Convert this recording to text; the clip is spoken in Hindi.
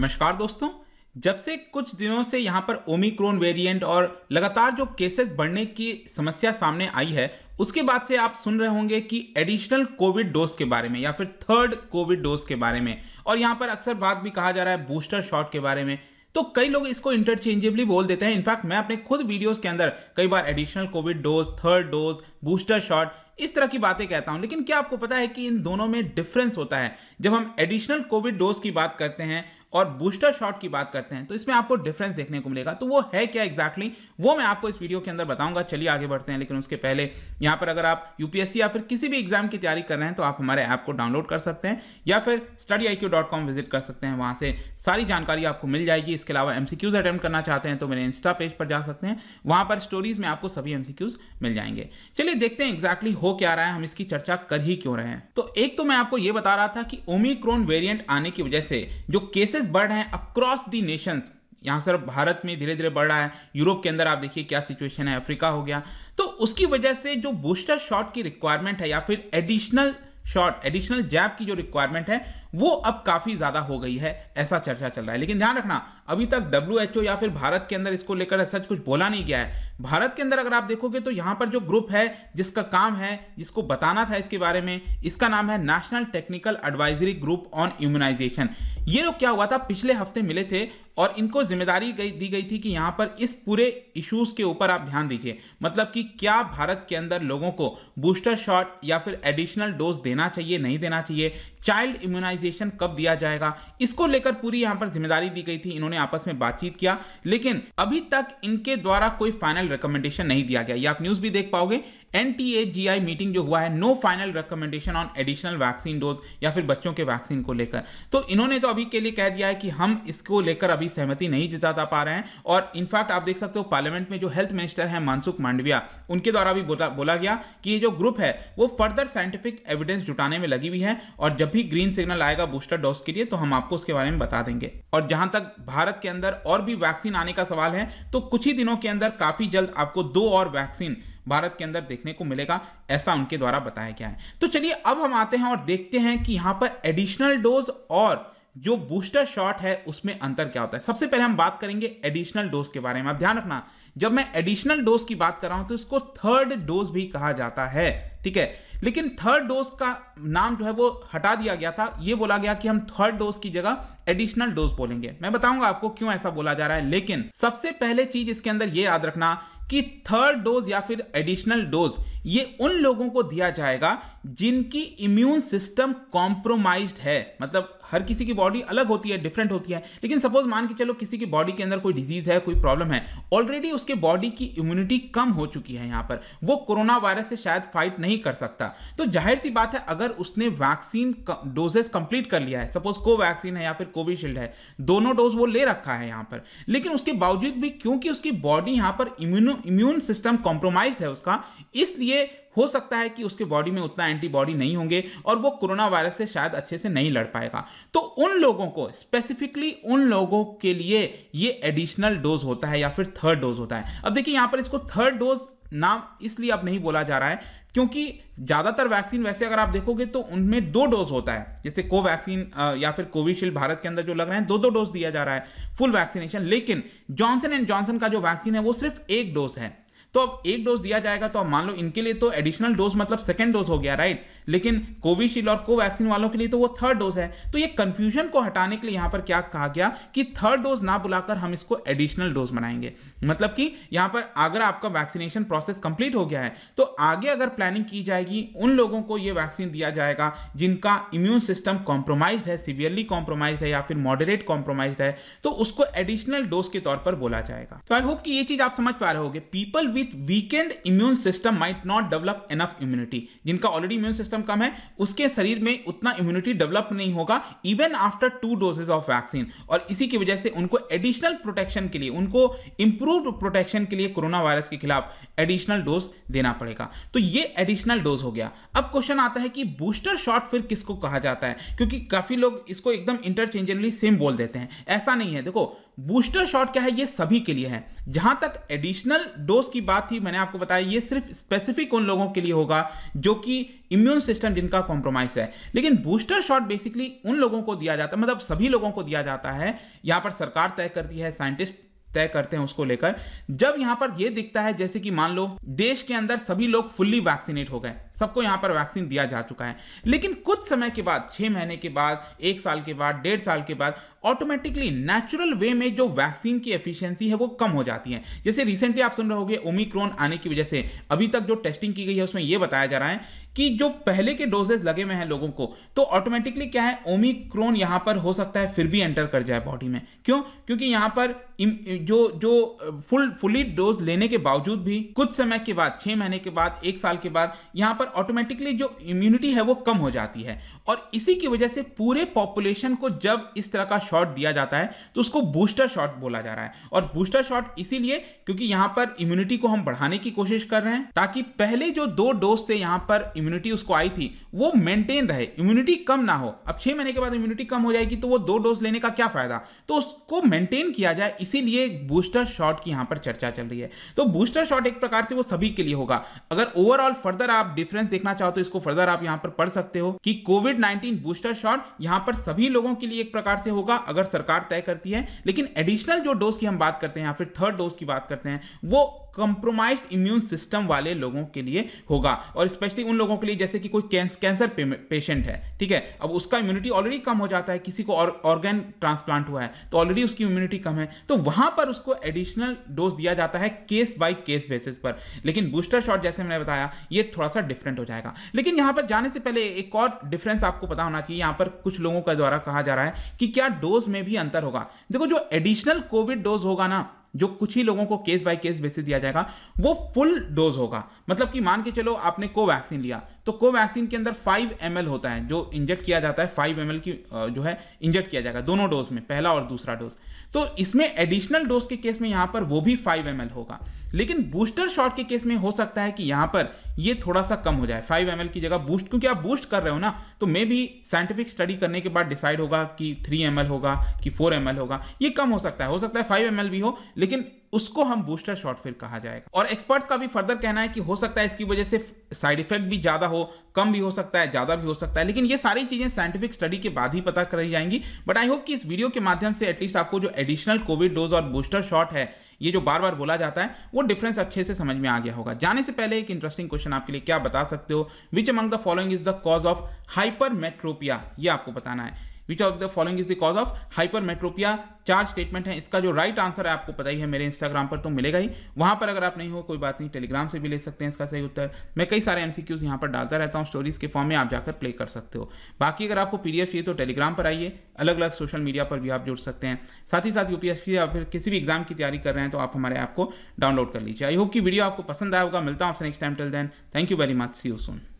नमस्कार दोस्तों जब से कुछ दिनों से यहाँ पर ओमिक्रोन वेरिएंट और लगातार जो केसेस बढ़ने की समस्या सामने आई है उसके बाद से आप सुन रहे होंगे कि एडिशनल कोविड डोज के बारे में या फिर थर्ड कोविड डोज के बारे में और यहाँ पर अक्सर बात भी कहा जा रहा है बूस्टर शॉट के बारे में तो कई लोग इसको इंटरचेंजेबली बोल देते हैं इनफैक्ट मैं अपने खुद वीडियोज़ के अंदर कई बार additional COVID dose third dose booster shot इस तरह की बातें कहता हूं लेकिन क्या आपको पता है कि इन दोनों में डिफरेंस होता है जब हम एडिशनल कोविड डोज की बात करते हैं और बूस्टर शॉट की बात करते हैं तो इसमें आपको डिफरेंस देखने को मिलेगा तो वो है क्या एग्जैक्टली exactly? वो मैं आपको इस वीडियो के अंदर बताऊंगा चलिए आगे बढ़ते हैं लेकिन उसके पहले यहाँ पर अगर आप यूपीएससी या फिर किसी भी एग्जाम की तैयारी कर रहे हैं तो आप हमारे ऐप को डाउनलोड कर सकते हैं या फिर स्टडी विजिट कर सकते हैं वहाँ से सारी जानकारी आपको मिल जाएगी इसके अलावा एम अटेम्प्ट करना चाहते हैं तो मेरे इंस्टा पेज पर जा सकते हैं वहाँ पर स्टोरीज में आपको सभी एम मिल जाएंगे चलिए देखते हैं एग्जैक्टली exactly हो क्या रहा है हम इसकी चर्चा कर ही क्यों रहे हैं तो एक तो मैं आपको ये बता रहा था कि ओमिक्रोन वेरियंट आने की वजह से जो केसेस केसेस बढ़ रहे हैं अक्रॉस दी नेशंस यहाँ सर भारत में धीरे धीरे बढ़ रहा है यूरोप के अंदर आप देखिए क्या सिचुएशन है अफ्रीका हो गया तो उसकी वजह से जो बूस्टर शॉट की रिक्वायरमेंट है या फिर एडिशनल शॉट एडिशनल जैब की जो रिक्वायरमेंट है वो अब काफी ज्यादा हो गई है ऐसा चर्चा चल रहा है लेकिन ध्यान रखना अभी तक डब्ल्यू या फिर भारत के अंदर इसको लेकर सच कुछ बोला नहीं गया है भारत के अंदर अगर आप देखोगे तो यहां पर जो ग्रुप है जिसका काम है जिसको बताना था इसके बारे में इसका नाम है National Technical Advisory Group on Immunization ये लोग क्या हुआ था पिछले हफ्ते मिले थे और इनको जिम्मेदारी दी गई थी कि यहाँ पर इस पूरे इश्यूज के ऊपर आप ध्यान दीजिए मतलब कि क्या भारत के अंदर लोगों को बूस्टर शॉट या फिर एडिशनल डोज देना चाहिए नहीं देना चाहिए चाइल्ड इम्यूनाइजेशन नागरिकाइजेशन कब दिया जाएगा इसको लेकर पूरी यहाँ पर जिम्मेदारी दी गई थी इन्होंने आपस में बातचीत किया लेकिन अभी तक इनके द्वारा कोई फाइनल रिकमेंडेशन नहीं दिया गया ये आप न्यूज भी देख पाओगे एन मीटिंग जो हुआ है no final recommendation on additional vaccine dose या फिर बच्चों के वैक्सीन को लेकर तो इन्होंने तो अभी के लिए कह दिया है कि हम इसको लेकर अभी सहमति नहीं जताता पा रहे हैं और इनफैक्ट आप देख सकते हो पार्लियामेंट में जो हेल्थ मिनिस्टर है मानसुख मांडविया उनके द्वारा भी बोला, बोला गया कि ये जो ग्रुप है वो फर्दर साइंटिफिक एविडेंस जुटाने में लगी हुई है और जब भी ग्रीन सिग्नल आएगा बूस्टर डोज के लिए तो हम आपको उसके बारे में बता देंगे और जहां तक भारत के अंदर और भी वैक्सीन आने का सवाल है तो कुछ ही दिनों के अंदर काफी जल्द आपको दो और वैक्सीन भारत के अंदर देखने को मिलेगा ऐसा उनके द्वारा बताया गया है तो चलिए अब हम आते हैं और देखते हैं कि यहाँ पर एडिशनल डोज और जो बूस्टर शॉट है उसमें अंतर क्या होता है सबसे पहले हम बात करेंगे एडिशनल डोज के बारे में आप ध्यान रखना जब मैं एडिशनल डोज की बात कर रहा हूं तो इसको थर्ड डोज भी कहा जाता है ठीक है लेकिन थर्ड डोज का नाम जो है वो हटा दिया गया था ये बोला गया कि हम थर्ड डोज की जगह एडिशनल डोज बोलेंगे मैं बताऊंगा आपको क्यों ऐसा बोला जा रहा है लेकिन सबसे पहले चीज इसके अंदर ये याद रखना कि थर्ड डोज या फिर एडिशनल डोज ये उन लोगों को दिया जाएगा जिनकी इम्यून सिस्टम कॉम्प्रोमाइज्ड है मतलब हर किसी की बॉडी अलग होती है डिफरेंट होती है लेकिन सपोज मान के चलो किसी की बॉडी के अंदर कोई डिजीज़ है कोई प्रॉब्लम है ऑलरेडी उसके बॉडी की इम्यूनिटी कम हो चुकी है यहाँ पर वो कोरोना वायरस से शायद फाइट नहीं कर सकता तो जाहिर सी बात है अगर उसने वैक्सीन डोजेस कंप्लीट कर लिया है सपोज कोवैक्सीन है या फिर कोविशील्ड है दोनों डोज वो ले रखा है यहाँ पर लेकिन उसके बावजूद भी क्योंकि उसकी बॉडी यहाँ पर इम्यूनो इम्यून सिस्टम कॉम्प्रोमाइज है उसका इसलिए हो सकता है कि उसके बॉडी में उतना एंटीबॉडी नहीं होंगे और वो कोरोना वायरस से शायद अच्छे से नहीं लड़ पाएगा तो उन लोगों को स्पेसिफिकली उन लोगों के लिए ये एडिशनल डोज होता है या फिर थर्ड डोज होता है अब देखिए यहाँ पर इसको थर्ड डोज नाम इसलिए अब नहीं बोला जा रहा है क्योंकि ज़्यादातर वैक्सीन वैसे अगर आप देखोगे तो उनमें दो डोज होता है जैसे कोवैक्सीन या फिर कोविशील्ड भारत के अंदर जो लग रहे हैं दो दो डोज दिया जा रहा है फुल वैक्सीनेशन लेकिन जॉनसन एंड जॉनसन का जो वैक्सीन है वो सिर्फ एक डोज है तो अब एक डोज दिया जाएगा तो अब मान लो इनके लिए तो एडिशनल डोज मतलब सेकेंड डोज हो गया राइट लेकिन कोविशील्ड और कोवैक्सीन वालों के लिए तो वो थर्ड डोज है तो ये कंफ्यूजन को हटाने के लिए यहां पर क्या कहा गया कि थर्ड डोज ना बुलाकर हम इसको एडिशनल डोज बनाएंगे मतलब कि यहां पर अगर आपका वैक्सीनेशन प्रोसेस कंप्लीट हो गया है तो आगे अगर प्लानिंग की जाएगी उन लोगों को ये वैक्सीन दिया जाएगा जिनका इम्यून सिस्टम कॉम्प्रोमाइज है सिवियरली कॉम्प्रोमाइज है या फिर मॉडरेट कॉम्प्रोमाइज है तो उसको एडिशनल डोज के तौर पर बोला जाएगा तो आई होप कि ये चीज आप समझ पा रहे होगे people with with weakened immune system might not develop enough immunity जिनका ऑलरेडी इम्यून सिस्टम कम है उसके शरीर में उतना इम्यूनिटी डेवलप नहीं होगा even after two doses of vaccine और इसी की वजह से उनको एडिशनल प्रोटेक्शन के लिए उनको इंप्रूव प्रोटेक्शन के लिए कोरोना वायरस के खिलाफ एडिशनल डोज देना पड़ेगा तो ये एडिशनल डोज हो गया अब क्वेश्चन आता है कि बूस्टर शॉट फिर किसको कहा जाता है क्योंकि काफी लोग इसको एकदम इंटरचेंजेबली सेम बोल देते हैं ऐसा नहीं है देखो बूस्टर शॉट क्या है ये सभी के लिए है जहां तक एडिशनल डोज की बात थी मैंने आपको बताया ये सिर्फ स्पेसिफिक उन लोगों के लिए होगा जो कि इम्यून सिस्टम जिनका कॉम्प्रोमाइज है लेकिन बूस्टर शॉट बेसिकली उन लोगों को दिया जाता है मतलब सभी लोगों को दिया जाता है यहां पर सरकार तय करती है साइंटिस्ट तय करते हैं उसको लेकर जब यहां पर यह दिखता है जैसे कि मान लो देश के अंदर सभी लोग फुल्ली वैक्सीनेट हो गए सबको यहाँ पर वैक्सीन दिया जा चुका है लेकिन कुछ समय के बाद छः महीने के बाद एक साल के बाद डेढ़ साल के बाद ऑटोमेटिकली नेचुरल वे में जो वैक्सीन की एफिशिएंसी है वो कम हो जाती है जैसे रिसेंटली आप सुन रहे होंगे ओमिक्रोन आने की वजह से अभी तक जो टेस्टिंग की गई है उसमें यह बताया जा रहा है कि जो पहले के डोजेस लगे हुए हैं लोगों को तो ऑटोमेटिकली क्या है ओमिक्रोन यहां पर हो सकता है फिर भी एंटर कर जाए बॉडी में क्यों क्योंकि यहां पर जो जो फुल फुली डोज लेने के बावजूद भी कुछ समय के बाद छह महीने के बाद एक साल के बाद यहां पर पर ऑटोमेटिकली जो इम्यूनिटी है वो कम हो जाती है और इसी की वजह से पूरे पॉपुलेशन को जब इस तरह का शॉट दिया जाता है तो उसको बूस्टर शॉट बोला जा रहा है और बूस्टर शॉट इसीलिए क्योंकि यहां पर इम्यूनिटी को हम बढ़ाने की कोशिश कर रहे हैं ताकि पहले जो दो डोज से यहां पर इम्यूनिटी उसको आई थी वो मेंटेन रहे इम्यूनिटी कम ना हो अब छह महीने के बाद इम्यूनिटी कम हो जाएगी तो वो दो डोज लेने का क्या फायदा तो उसको मेंटेन किया जाए इसीलिए बूस्टर शॉट की यहां पर चर्चा चल रही है तो बूस्टर शॉट एक प्रकार से वो सभी के लिए होगा अगर ओवरऑल फर्दर आप डिफरेंट डिफरेंस देखना चाहो तो इसको फर्दर आप यहाँ पर पढ़ सकते हो कि कोविड 19 बूस्टर शॉट यहाँ पर सभी लोगों के लिए एक प्रकार से होगा अगर सरकार तय करती है लेकिन एडिशनल जो डोज की हम बात करते हैं या फिर थर्ड डोज की बात करते हैं वो कंप्रोमाइज इम्यून सिस्टम वाले लोगों के लिए होगा और स्पेशली उन लोगों के लिए जैसे कि कोई कैंसर पेशेंट है ठीक है अब उसका इम्यूनिटी ऑलरेडी कम हो जाता है किसी को ऑर्गेन ट्रांसप्लांट हुआ है तो ऑलरेडी उसकी इम्यूनिटी कम है तो वहां पर उसको एडिशनल डोज दिया जाता है केस बाय केस बेसिस पर लेकिन बूस्टर शॉट जैसे मैंने बताया ये थोड़ा सा डिफरेंट हो जाएगा लेकिन यहां पर जाने से पहले एक और डिफरेंस आपको पता होना चाहिए यहां पर कुछ लोगों का द्वारा कहा जा रहा है कि क्या डोज में भी अंतर होगा देखो जो एडिशनल कोविड डोज होगा ना जो कुछ ही लोगों को केस बाय केस बेसिस दिया जाएगा वो फुल डोज होगा मतलब कि मान के चलो आपने कोवैक्सीन लिया तो कोवैक्सीन के अंदर 5 एम होता है जो इंजेक्ट किया जाता है 5 एम की जो है इंजेक्ट किया जाएगा दोनों डोज में पहला और दूसरा डोज तो इसमें एडिशनल डोज के केस में यहाँ पर वो भी 5 एम होगा लेकिन बूस्टर शॉट के केस में हो सकता है कि यहाँ पर ये थोड़ा सा कम हो जाए 5 एम की जगह बूस्ट क्योंकि आप बूस्ट कर रहे हो ना तो मे भी साइंटिफिक स्टडी करने के बाद डिसाइड होगा कि 3 एम होगा कि 4 एम होगा ये कम हो सकता है हो सकता है 5 एम भी हो लेकिन उसको हम बूस्टर शॉट फिर कहा जाएगा और एक्सपर्ट्स का भी फर्दर कहना है कि हो सकता है इसकी वजह से साइड इफेक्ट भी ज्यादा हो कम भी हो सकता है ज्यादा भी हो सकता है लेकिन ये सारी चीजें साइंटिफिक स्टडी के बाद ही पता कराई जाएंगी बट आई होप कि इस वीडियो के माध्यम से एटलीस्ट आपको जो एडिशनल कोविड डोज और बूस्टर शॉट है ये जो बार बार बोला जाता है वो डिफरेंस अच्छे से समझ में आ गया होगा जाने से पहले एक इंटरेस्टिंग क्वेश्चन आपके लिए क्या बता सकते हो which among the following is the cause of hypermetropia ये आपको बताना है which of the following is the cause of hypermetropia चार स्टेटमेंट है इसका जो राइट right आंसर है आपको पता ही है मेरे इंस्टाग्राम पर तो मिलेगा ही वहां पर अगर आप नहीं हो कोई बात नहीं टेलीग्राम से भी ले सकते हैं इसका सही उत्तर मैं कई सारे एमसीक्यूज यहां पर डालता रहता हूँ स्टोरीज के फॉर्म में आप जाकर प्ले कर सकते हो बाकी अगर आपको पीडीएफ चाहिए तो टेलीग्राम पर आइए अलग अलग सोशल मीडिया पर भी आप जुड़ सकते हैं साथ ही साथ यूपीएससी या फिर किसी भी एग्जाम की तैयारी कर रहे हैं तो आप हमारे ऐप को डाउनलोड कर लीजिए आई होप की वीडियो आपको पसंद आएगा मिलता हूँ आपसे next time till then thank you very much see you soon